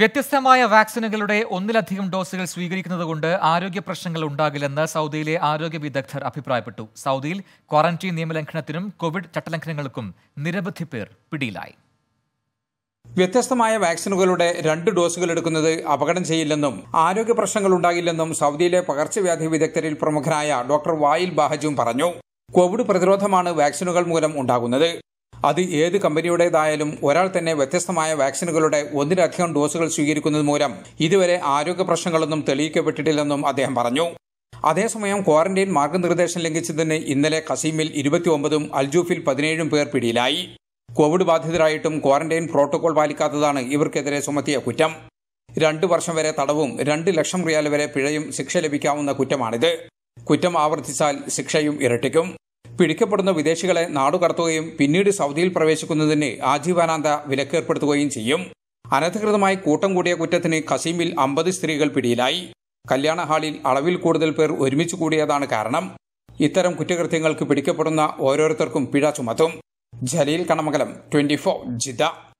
വ്യത്യസ്തമായ വാക്സിനുകളുടെ ഒന്നിലധികം ഡോസുകൾ സ്വീകരിക്കുന്നതുകൊണ്ട് ആരോഗ്യ പ്രശ്നങ്ങൾ ഉണ്ടാകില്ലെന്ന് സൗദിയിലെ ആരോഗ്യ വിദഗ്ധർ അഭിപ്രായപ്പെട്ടു സൗദിയിൽ ക്വാറന്റീൻ നിയമലംഘനത്തിനും കോവിഡ് ചട്ടലംഘനങ്ങൾക്കും നിരവധി പേർ പിടിയിലായി വ്യത്യസ്തമായ വാക്സിനുകളുടെ രണ്ട് ഡോസുകൾ എടുക്കുന്നത് അപകടം ചെയ്യില്ലെന്നും ആരോഗ്യ പ്രശ്നങ്ങൾ ഉണ്ടാകില്ലെന്നും സൗദിയിലെ പകർച്ചവ്യാധി വിദഗ്ധരിൽ പ്രമുഖനായ ഡോക്ടർ വായിൽ ബാഹജും പറഞ്ഞു കോവിഡ് പ്രതിരോധമാണ് വാക്സിനുകൾ മൂലം ഉണ്ടാകുന്നത് അത് ഏത് കമ്പനിയുടേതായാലും ഒരാൾ തന്നെ വ്യത്യസ്തമായ വാക്സിനുകളുടെ ഒന്നിലധികം ഡോസുകൾ സ്വീകരിക്കുന്നത് മൂലം ഇതുവരെ ആരോഗ്യ പ്രശ്നങ്ങളൊന്നും തെളിയിക്കപ്പെട്ടിട്ടില്ലെന്നും അദ്ദേഹം പറഞ്ഞു അതേസമയം ക്വാറന്റൈൻ മാർഗനിർദ്ദേശം ലംഘിച്ചതിന് ഇന്നലെ കസീമിൽ ഇരുപത്തിയൊമ്പതും അൽജൂഫിൽ പതിനേഴും പേർ പിടിയിലായി കോവിഡ് ബാധിതരായിട്ടും ക്വാറന്റൈൻ പ്രോട്ടോകോൾ പാലിക്കാത്തതാണ് ഇവർക്കെതിരെ ചുമത്തിയ കുറ്റം രണ്ടു വർഷം വരെ തടവും രണ്ട് ലക്ഷം റിയാൽ വരെ പിഴയും ശിക്ഷ ലഭിക്കാവുന്ന കുറ്റമാണിത് കുറ്റം ആവർത്തിച്ചാൽ ശിക്ഷയും ഇരട്ടിക്കും പിടിക്കപ്പെടുന്ന വിദേശികളെ നാടുകടത്തുകയും പിന്നീട് സൗദിയിൽ പ്രവേശിക്കുന്നതിന് ആജീവാനാന്ത വിലക്കേർപ്പെടുത്തുകയും ചെയ്യും അനധികൃതമായി കൂട്ടം കൂടിയ കുറ്റത്തിന് കസീമിൽ അമ്പത് സ്ത്രീകൾ പിടിയിലായി കല്യാണ ഹാളിൽ അളവിൽ കൂടുതൽ പേർ ഒരുമിച്ച് കൂടിയതാണ് കാരണം ഇത്തരം കുറ്റകൃത്യങ്ങൾക്ക് പിടിക്കപ്പെടുന്ന ഓരോരുത്തർക്കും പിഴ ചുമത്തും ജലീൽ കണമകലം ട്വന്റി ജിദ്ദ